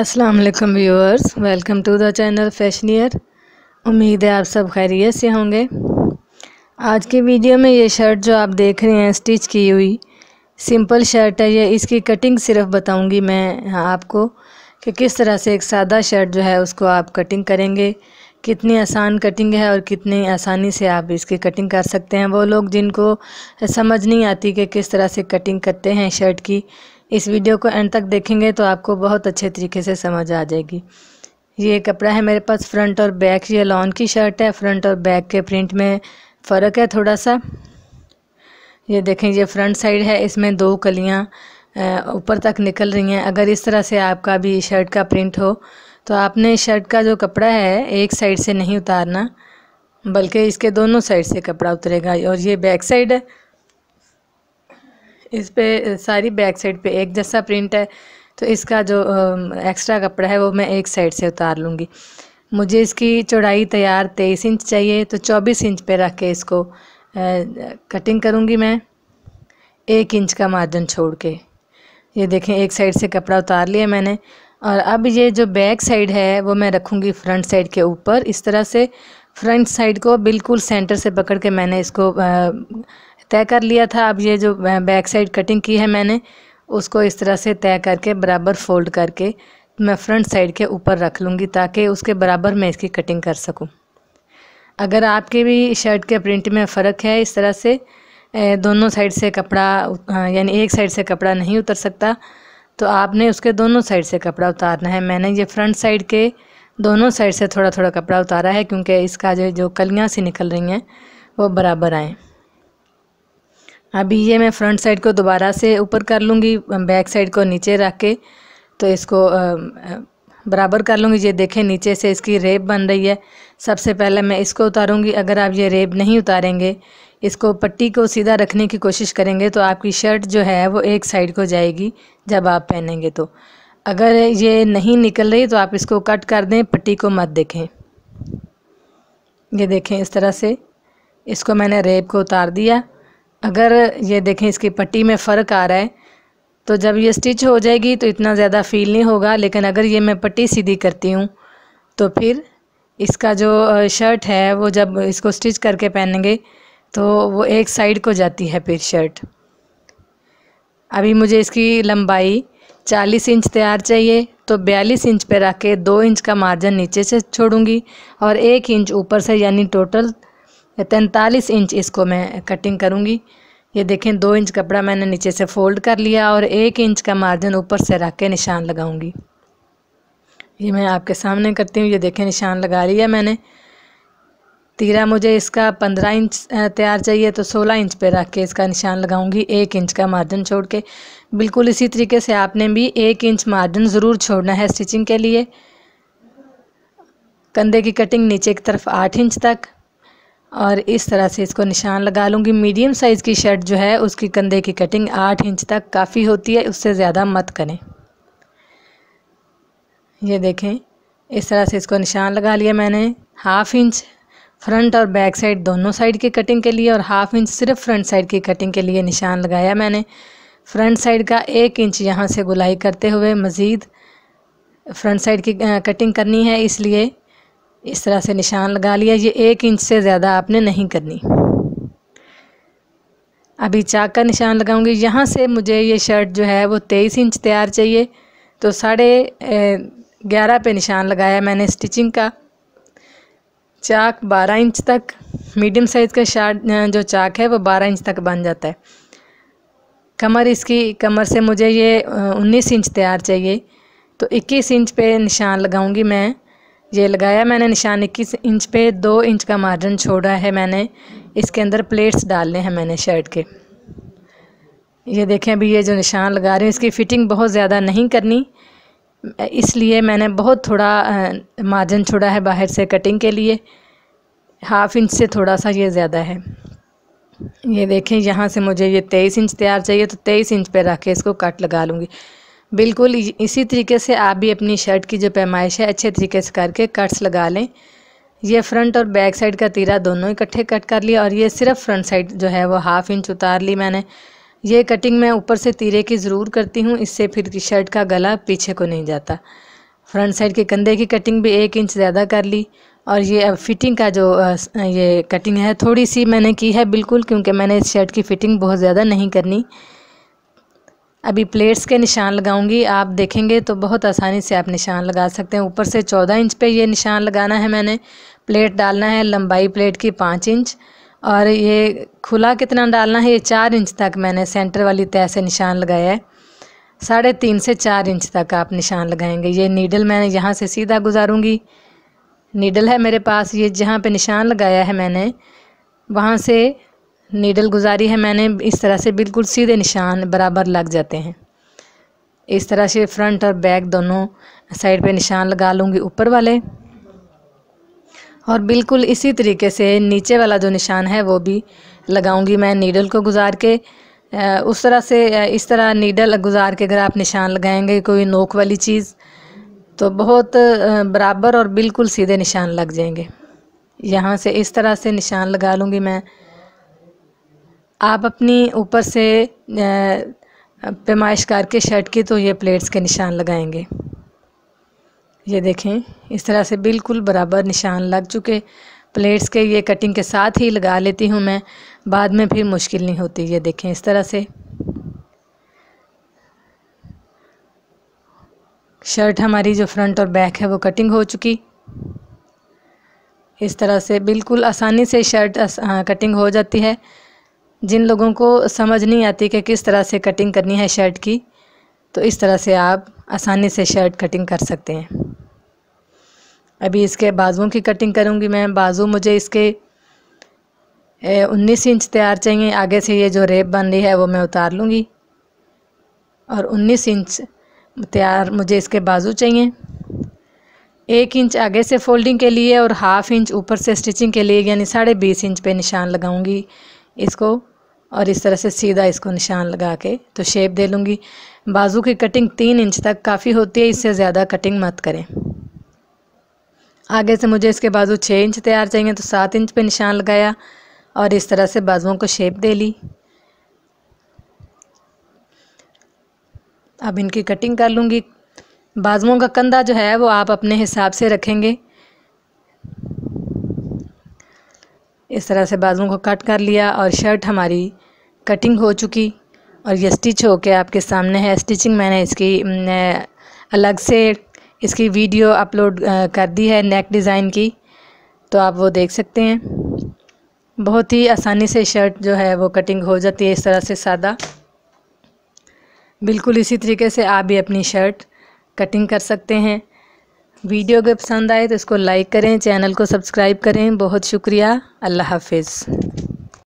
अस्सलाम वालेकुम viewers welcome to the channel fashion year उम्मीद है आप सब खैरियत से होंगे आज के वीडियो में ये शर्ट जो आप देख रहे हैं स्टिच की हुई सिंपल शर्ट है ये इसकी कटिंग सिर्फ बताऊंगी मैं आपको कि किस तरह से एक सादा शर्ट जो है उसको आप कटिंग करेंगे कितनी आसान कटिंग है और कितनी आसानी से आप इसकी कटिंग कर सकते हैं वो लोग जिनको समझ नहीं आती कि किस तरह से कटिंग करते हैं शर्ट की इस वीडियो को एंड तक देखेंगे तो आपको बहुत अच्छे तरीके से समझ आ जाएगी ये कपड़ा है मेरे पास फ्रंट और बैक ये लॉन की शर्ट है फ्रंट और बैक के प्रिंट में फ़र्क है थोड़ा सा ये देखें ये फ्रंट साइड है इसमें दो कलियाँ ऊपर तक निकल रही हैं अगर इस तरह से आपका भी शर्ट का प्रिंट हो तो आपने शर्ट का जो कपड़ा है एक साइड से नहीं उतारना बल्कि इसके दोनों साइड से कपड़ा उतरेगा और ये बैक साइड है इस पर सारी बैक साइड पे एक जैसा प्रिंट है तो इसका जो एक्स्ट्रा कपड़ा है वो मैं एक साइड से उतार लूँगी मुझे इसकी चौड़ाई तैयार तेईस इंच चाहिए तो चौबीस इंच पे रख के इसको कटिंग करूँगी मैं एक इंच का मार्जिन छोड़ के ये देखें एक साइड से कपड़ा उतार लिया मैंने और अब ये जो बैक साइड है वो मैं रखूँगी फ्रंट साइड के ऊपर इस तरह से फ्रंट साइड को बिल्कुल सेंटर से पकड़ के मैंने इसको तय कर लिया था अब ये जो बैक साइड कटिंग की है मैंने उसको इस तरह से तय करके बराबर फोल्ड करके मैं फ्रंट साइड के ऊपर रख लूँगी ताकि उसके बराबर मैं इसकी कटिंग कर सकूँ अगर आपके भी शर्ट के प्रिंट में फ़र्क है इस तरह से दोनों साइड से कपड़ा यानी एक साइड से कपड़ा नहीं उतर सकता तो आपने उसके दोनों साइड से कपड़ा उतारना है मैंने ये फ्रंट साइड के दोनों साइड से थोड़ा थोड़ा कपड़ा उतारा है क्योंकि इसका जो जो कलियाँ सी निकल रही हैं वो बराबर आएँ अभी ये मैं फ्रंट साइड को दोबारा से ऊपर कर लूँगी बैक साइड को नीचे रख के तो इसको बराबर कर लूँगी ये देखें नीचे से इसकी रेप बन रही है सबसे पहले मैं इसको उतारूँगी अगर आप ये रेप नहीं उतारेंगे इसको पट्टी को सीधा रखने की कोशिश करेंगे तो आपकी शर्ट जो है वो एक साइड को जाएगी जब आप पहनेंगे तो अगर ये नहीं निकल रही तो आप इसको कट कर दें पट्टी को मत देखें ये देखें इस तरह से इसको मैंने रेप को उतार दिया अगर ये देखें इसकी पट्टी में फ़र्क आ रहा है तो जब ये स्टिच हो जाएगी तो इतना ज़्यादा फील नहीं होगा लेकिन अगर ये मैं पट्टी सीधी करती हूँ तो फिर इसका जो शर्ट है वो जब इसको स्टिच करके पहनेंगे तो वो एक साइड को जाती है फिर शर्ट अभी मुझे इसकी लंबाई 40 इंच तैयार चाहिए तो 42 इंच पर रख के दो इंच का मार्जिन नीचे से छोड़ूंगी और एक इंच ऊपर से यानी टोटल तैंतालीस इंच इसको मैं कटिंग करूँगी ये देखें दो इंच कपड़ा मैंने नीचे से फोल्ड कर लिया और एक इंच का मार्जिन ऊपर से रख के निशान लगाऊँगी ये मैं आपके सामने करती हूँ ये देखें निशान लगा लिया मैंने तीरा मुझे इसका पंद्रह इंच तैयार चाहिए तो सोलह इंच पे रख के इसका निशान लगाऊंगी एक इंच का मार्जिन छोड़ के बिल्कुल इसी तरीके से आपने भी एक इंच मार्जिन ज़रूर छोड़ना है स्टिचिंग के लिए कंधे की कटिंग नीचे की तरफ आठ इंच तक और इस तरह से इसको निशान लगा लूँगी मीडियम साइज़ की शर्ट जो है उसकी कंधे की कटिंग आठ इंच तक काफ़ी होती है उससे ज़्यादा मत करें ये देखें इस तरह से इसको निशान लगा लिया मैंने हाफ़ इंच फ्रंट और बैक साइड दोनों साइड की कटिंग के लिए और हाफ़ इंच सिर्फ फ्रंट साइड की कटिंग के लिए निशान लगाया मैंने फ्रंट साइड का एक इंच यहाँ से गुलाई करते हुए मज़ीद फ्रंट साइड की कटिंग करनी है इसलिए इस तरह से निशान लगा लिया ये एक इंच से ज़्यादा आपने नहीं करनी अभी चाक का निशान लगाऊंगी यहाँ से मुझे ये शर्ट जो है वो तेईस इंच तैयार चाहिए तो साढ़े ग्यारह पे निशान लगाया मैंने स्टिचिंग का चाक बारह इंच तक मीडियम साइज़ का शर्ट जो चाक है वो बारह इंच तक बन जाता है कमर इसकी कमर से मुझे ये उन्नीस इंच तैयार चाहिए तो इक्कीस इंच पे निशान लगाऊंगी मैं ये लगाया मैंने निशान इक्कीस इंच पे दो इंच का मार्जिन छोड़ा है मैंने इसके अंदर प्लेट्स डालने हैं मैंने शर्ट के ये देखें अभी ये जो निशान लगा रही हूँ इसकी फ़िटिंग बहुत ज़्यादा नहीं करनी इसलिए मैंने बहुत थोड़ा मार्जिन छोड़ा है बाहर से कटिंग के लिए हाफ़ इंच से थोड़ा सा ये ज़्यादा है ये देखें यहाँ से मुझे ये तेईस इंच तैयार चाहिए तो तेईस इंच पर रख के इसको कट लगा लूँगी बिल्कुल इसी तरीके से आप भी अपनी शर्ट की जो पैमाइश है अच्छे तरीके से करके कट्स लगा लें ये फ्रंट और बैक साइड का तीरा दोनों इकट्ठे कट कर लिया और ये सिर्फ फ्रंट साइड जो है वो हाफ इंच उतार ली मैंने ये कटिंग मैं ऊपर से तीरे की ज़रूर करती हूँ इससे फिर शर्ट का गला पीछे को नहीं जाता फ्रंट साइड के कंधे की कटिंग भी एक इंच ज़्यादा कर ली और ये अब फिटिंग का जो ये कटिंग है थोड़ी सी मैंने की है बिल्कुल क्योंकि मैंने इस शर्ट की फ़िटिंग बहुत ज़्यादा नहीं करनी अभी प्लेट्स के निशान लगाऊंगी आप देखेंगे तो बहुत आसानी से आप निशान लगा सकते हैं ऊपर से चौदह इंच पे ये निशान लगाना है मैंने प्लेट डालना है लंबाई प्लेट की पाँच इंच और ये खुला कितना डालना है ये चार इंच तक मैंने सेंटर वाली तय से निशान लगाया है साढ़े तीन से चार इंच तक आप निशान लगाएंगे ये नीडल मैंने यहाँ से सीधा गुजारूँगी नीडल है मेरे पास ये जहाँ पर निशान लगाया है मैंने वहाँ से नीडल गुजारी है मैंने इस तरह से बिल्कुल सीधे निशान बराबर लग जाते हैं इस तरह से फ्रंट और बैक दोनों साइड पे निशान लगा लूँगी ऊपर वाले और बिल्कुल इसी तरीके से नीचे वाला जो निशान है वो भी लगाऊंगी मैं नीडल को गुजार के उस तरह से इस तरह नीडल गुजार के अगर आप निशान लगाएंगे कोई नोक वाली चीज़ तो बहुत बराबर और बिल्कुल सीधे निशान लग जाएंगे यहाँ से इस तरह से निशान लगा लूँगी मैं आप अपनी ऊपर से पेमाइश करके शर्ट की तो ये प्लेट्स के निशान लगाएंगे ये देखें इस तरह से बिल्कुल बराबर निशान लग चुके प्लेट्स के ये कटिंग के साथ ही लगा लेती हूँ मैं बाद में फिर मुश्किल नहीं होती ये देखें इस तरह से शर्ट हमारी जो फ्रंट और बैक है वो कटिंग हो चुकी इस तरह से बिल्कुल आसानी से शर्ट आस, आ, कटिंग हो जाती है जिन लोगों को समझ नहीं आती कि किस तरह से कटिंग करनी है शर्ट की तो इस तरह से आप आसानी से शर्ट कटिंग कर सकते हैं अभी इसके बाजुओं की कटिंग करूँगी मैं बाजू मुझे इसके उन्नीस इंच तैयार चाहिए आगे से ये जो रेप बन रही है वो मैं उतार लूँगी और उन्नीस इंच तैयार मुझे इसके बाजू चाहिए एक इंच आगे से फोल्डिंग के लिए और हाफ इंच ऊपर से स्टिचिंग के लिए यानी साढ़े बीस इंच पे निशान लगाऊंगी इसको और इस तरह से सीधा इसको निशान लगा के तो शेप दे लूँगी बाजू की कटिंग तीन इंच तक काफ़ी होती है इससे ज़्यादा कटिंग मत करें आगे से मुझे इसके बाजू छः इंच तैयार चाहिए तो सात इंच पे निशान लगाया और इस तरह से बाजुओं को शेप दे ली अब इनकी कटिंग कर लूँगी बाजुओं का कंधा जो है वो आप अपने हिसाब से रखेंगे इस तरह से बाजुओं को कट कर लिया और शर्ट हमारी कटिंग हो चुकी और ये स्टिच हो के आपके सामने है स्टिचिंग मैंने इसकी अलग से इसकी वीडियो अपलोड कर दी है नेक डिज़ाइन की तो आप वो देख सकते हैं बहुत ही आसानी से शर्ट जो है वो कटिंग हो जाती है इस तरह से सादा बिल्कुल इसी तरीके से आप भी अपनी शर्ट कटिंग कर सकते हैं वीडियो अगर पसंद आए तो इसको लाइक करें चैनल को सब्सक्राइब करें बहुत शुक्रिया अल्लाह हाफिज़